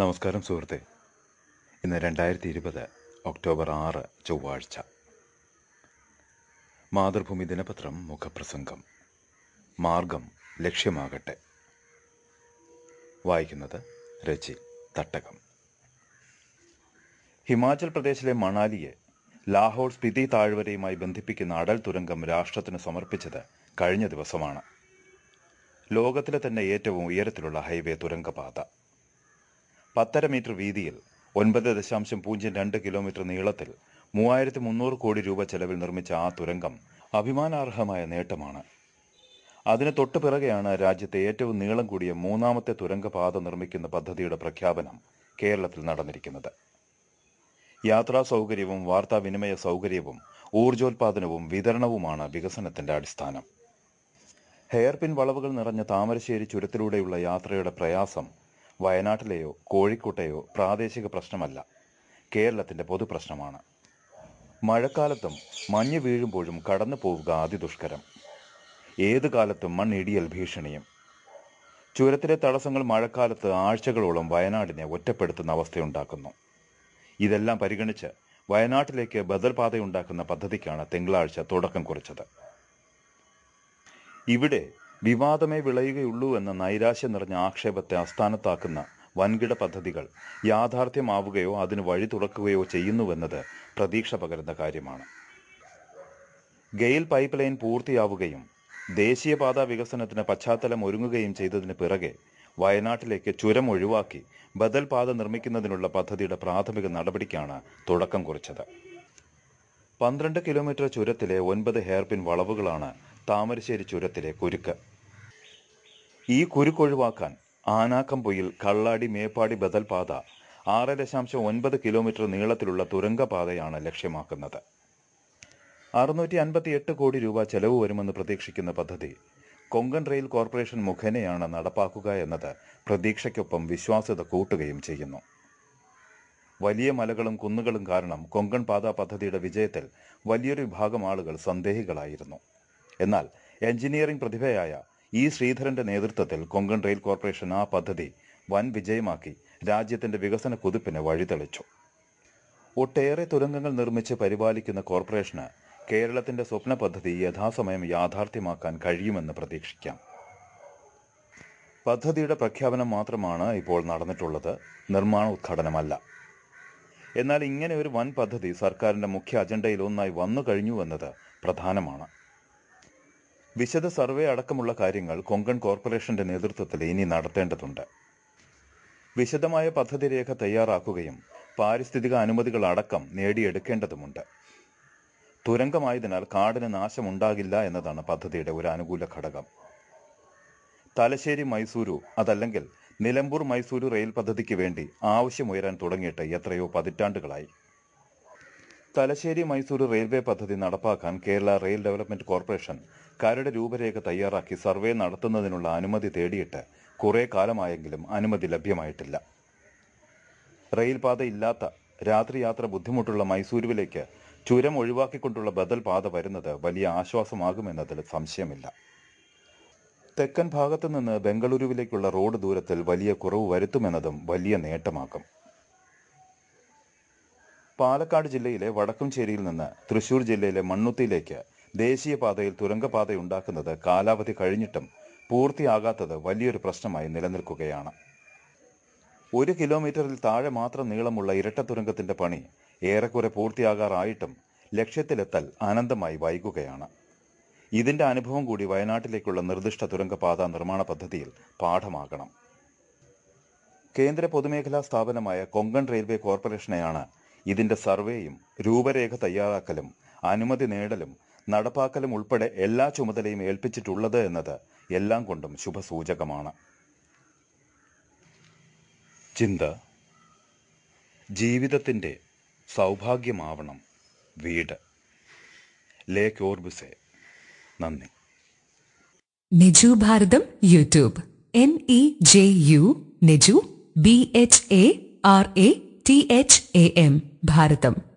നമസ്കാരം സുഹൃത്തെ ഇന്ന് രണ്ടായിരത്തി ഇരുപത് ഒക്ടോബർ ആറ് ചൊവ്വാഴ്ച മാതൃഭൂമി ദിനപത്രം മുഖപ്രസംഗം മാർഗം ലക്ഷ്യമാകട്ടെ വായിക്കുന്നത് രചി തട്ടകം ഹിമാചൽ പ്രദേശിലെ മണാലിയെ ലാഹോർ സ്പിതി താഴ്വരയുമായി ബന്ധിപ്പിക്കുന്ന അടൽ തുരങ്കം രാഷ്ട്രത്തിന് സമർപ്പിച്ചത് കഴിഞ്ഞ ദിവസമാണ് ലോകത്തിലെ തന്നെ ഏറ്റവും ഉയരത്തിലുള്ള ഹൈവേ തുരങ്കപാത പത്തര മീറ്റർ വീതിയിൽ ഒൻപത് ദശാംശം പൂജ്യം രണ്ട് കിലോമീറ്റർ നീളത്തിൽ മൂവായിരത്തി മുന്നൂറ് കോടി രൂപ ചെലവിൽ നിർമ്മിച്ച ആ തുരങ്കം അഭിമാനാർഹമായ നേട്ടമാണ് അതിന് തൊട്ടു പിറകെയാണ് രാജ്യത്തെ ഏറ്റവും നീളം കൂടിയ മൂന്നാമത്തെ തുരങ്കപാത നിർമ്മിക്കുന്ന പദ്ധതിയുടെ പ്രഖ്യാപനം കേരളത്തിൽ നടന്നിരിക്കുന്നത് യാത്രാ സൗകര്യവും വാർത്താവിനിമയ സൗകര്യവും ഊർജോത്പാദനവും വിതരണവുമാണ് വികസനത്തിന്റെ അടിസ്ഥാനം ഹെയർപിൻ വളവുകൾ നിറഞ്ഞ താമരശ്ശേരി ചുരത്തിലൂടെയുള്ള യാത്രയുടെ പ്രയാസം വയനാട്ടിലെയോ കോഴിക്കോട്ടെയോ പ്രാദേശിക പ്രശ്നമല്ല കേരളത്തിൻ്റെ പൊതുപ്രശ്നമാണ് മഴക്കാലത്തും മഞ്ഞ് വീഴുമ്പോഴും കടന്നു പോവുക അതിദുഷ്കരം ഏത് കാലത്തും മണ്ണിടിയൽ ഭീഷണിയും ചുരത്തിലെ തടസ്സങ്ങൾ മഴക്കാലത്ത് ആഴ്ചകളോളം വയനാടിനെ ഒറ്റപ്പെടുത്തുന്ന അവസ്ഥയുണ്ടാക്കുന്നു ഇതെല്ലാം പരിഗണിച്ച് വയനാട്ടിലേക്ക് ബദൽ പാതയുണ്ടാക്കുന്ന പദ്ധതിക്കാണ് തിങ്കളാഴ്ച തുടക്കം കുറിച്ചത് ഇവിടെ വിവാദമേ വിളയുകയുള്ളൂ എന്ന നൈരാശ്യം നിറഞ്ഞ ആക്ഷേപത്തെ ആസ്ഥാനത്താക്കുന്ന വൻകിട പദ്ധതികൾ യാഥാർത്ഥ്യമാവുകയോ അതിന് വഴി തുറക്കുകയോ ചെയ്യുന്നുവെന്നത് പ്രതീക്ഷ പകരുന്ന കാര്യമാണ് ഗെയിൽ പൈപ്പ് ലൈൻ പൂർത്തിയാവുകയും ദേശീയപാത വികസനത്തിന് പശ്ചാത്തലം ഒരുങ്ങുകയും ചെയ്തതിന് പിറകെ വയനാട്ടിലേക്ക് ചുരം ഒഴിവാക്കി ബദൽ പാത നിർമ്മിക്കുന്നതിനുള്ള പദ്ധതിയുടെ പ്രാഥമിക നടപടിക്കാണ് തുടക്കം കുറിച്ചത് പന്ത്രണ്ട് കിലോമീറ്റർ ചുരത്തിലെ ഒൻപത് ഹെയർപിൻ വളവുകളാണ് താമരശ്ശേരി ചുരത്തിലെ കുരുക്ക് ഈ ഒഴിവാക്കാൻ ആനാക്കമ്പൊയിൽ കള്ളാടി മേപ്പാടി ബദൽ പാത ആറ് ദശാംശം ഒൻപത് കിലോമീറ്റർ നീളത്തിലുള്ള തുരങ്കപാതയാണ് ലക്ഷ്യമാക്കുന്നത് അറുന്നൂറ്റി അൻപത്തി എട്ട് കോടി രൂപ ചെലവ് വരുമെന്ന് പ്രതീക്ഷിക്കുന്ന പദ്ധതി കൊങ്കൺ റെയിൽ കോർപ്പറേഷൻ മുഖേനയാണ് നടപ്പാക്കുക എന്നത് പ്രതീക്ഷയ്ക്കൊപ്പം വിശ്വാസ്യത കൂട്ടുകയും ചെയ്യുന്നു വലിയ മലകളും കുന്നുകളും കാരണം കൊങ്കൺ പാത പദ്ധതിയുടെ വിജയത്തിൽ വലിയൊരു വിഭാഗം ആളുകൾ സന്ദേഹികളായിരുന്നു എന്നാൽ എഞ്ചിനീയറിംഗ് പ്രതിഭയായ ഇ ശ്രീധരന്റെ നേതൃത്വത്തിൽ കൊങ്കൺ റെയിൽ കോർപ്പറേഷൻ ആ പദ്ധതി വൻ വിജയമാക്കി രാജ്യത്തിന്റെ വികസന കുതിപ്പിന് വഴിതെളിച്ചു ഒട്ടേറെ തുരങ്കങ്ങൾ നിർമ്മിച്ച് പരിപാലിക്കുന്ന കോർപ്പറേഷന് കേരളത്തിന്റെ സ്വപ്ന പദ്ധതി യഥാസമയം യാഥാർത്ഥ്യമാക്കാൻ കഴിയുമെന്ന് പ്രതീക്ഷിക്കാം പദ്ധതിയുടെ പ്രഖ്യാപനം മാത്രമാണ് ഇപ്പോൾ നടന്നിട്ടുള്ളത് നിർമ്മാണ ഉദ്ഘാടനമല്ല എന്നാൽ ഇങ്ങനെ ഒരു വൻ പദ്ധതി സർക്കാരിന്റെ മുഖ്യ അജണ്ടയിൽ ഒന്നായി വന്നു കഴിഞ്ഞുവെന്നത് പ്രധാനമാണ് വിശദ സർവേ അടക്കമുള്ള കാര്യങ്ങൾ കൊങ്കൺ കോർപ്പറേഷന്റെ നേതൃത്വത്തിൽ ഇനി നടത്തേണ്ടതുണ്ട് വിശദമായ പദ്ധതി രേഖ തയ്യാറാക്കുകയും പാരിസ്ഥിതിക അനുമതികൾ അടക്കം നേടിയെടുക്കേണ്ടതുമുണ്ട് തുരങ്കമായതിനാൽ കാടിന് നാശമുണ്ടാകില്ല എന്നതാണ് പദ്ധതിയുടെ ഒരു അനുകൂല ഘടകം തലശ്ശേരി മൈസൂരു അതല്ലെങ്കിൽ നിലമ്പൂർ മൈസൂരു റെയിൽ പദ്ധതിക്ക് വേണ്ടി ആവശ്യമുയരാൻ തുടങ്ങിയിട്ട് എത്രയോ പതിറ്റാണ്ടുകളായി തലശ്ശേരി മൈസൂർ റെയിൽവേ പദ്ധതി നടപ്പാക്കാൻ കേരള റെയിൽ ഡെവലപ്മെന്റ് കോർപ്പറേഷൻ കരട് രൂപരേഖ തയ്യാറാക്കി സർവേ നടത്തുന്നതിനുള്ള അനുമതി തേടിയിട്ട് കുറേ കാലമായെങ്കിലും അനുമതി ലഭ്യമായിട്ടില്ല റെയിൽപാത ഇല്ലാത്ത രാത്രിയാത്ര ബുദ്ധിമുട്ടുള്ള മൈസൂരുവിലേക്ക് ചുരം ഒഴിവാക്കിക്കൊണ്ടുള്ള ബദൽ പാത വരുന്നത് വലിയ ആശ്വാസമാകുമെന്നതിൽ സംശയമില്ല തെക്കൻ ഭാഗത്തു നിന്ന് ബംഗളൂരുവിലേക്കുള്ള റോഡ് ദൂരത്തിൽ വലിയ കുറവ് വരുത്തുമെന്നതും വലിയ നേട്ടമാകും പാലക്കാട് ജില്ലയിലെ വടക്കുംചേരിയിൽ നിന്ന് തൃശൂർ ജില്ലയിലെ മണ്ണുത്തിയിലേക്ക് ദേശീയപാതയിൽ തുരങ്കപാതയുണ്ടാക്കുന്നത് കാലാവധി കഴിഞ്ഞിട്ടും പൂർത്തിയാകാത്തത് വലിയൊരു പ്രശ്നമായി നിലനിൽക്കുകയാണ് ഒരു കിലോമീറ്ററിൽ താഴെ മാത്രം നീളമുള്ള ഇരട്ട തുരങ്കത്തിന്റെ പണി ഏറെക്കുറെ പൂർത്തിയാകാറായിട്ടും ലക്ഷ്യത്തിലെത്തൽ അനന്തമായി വൈകുകയാണ് ഇതിന്റെ അനുഭവം കൂടി വയനാട്ടിലേക്കുള്ള നിർദ്ദിഷ്ട തുരങ്കപാത നിർമ്മാണ പദ്ധതിയിൽ പാഠമാകണം കേന്ദ്ര പൊതുമേഖലാ സ്ഥാപനമായ കൊങ്കൺ റെയിൽവേ കോർപ്പറേഷനെയാണ് ഇതിന്റെ സർവേയും രൂപരേഖ തയ്യാറാക്കലും അനുമതി നേടലും നടപ്പാക്കലും ഉൾപ്പെടെ എല്ലാ ചുമതലയും ഏൽപ്പിച്ചിട്ടുള്ളത് എന്നത് എല്ലാം കൊണ്ടും ശുഭസൂചകമാണ് ചിന്ത ജീവിതത്തിൻ്റെ സൗഭാഗ്യമാവണം വീട് ലേക്ക് ഓർബിസെ നന്ദി Niju Bharatham YouTube N E J U Niju B H A R A T H A M Bharatam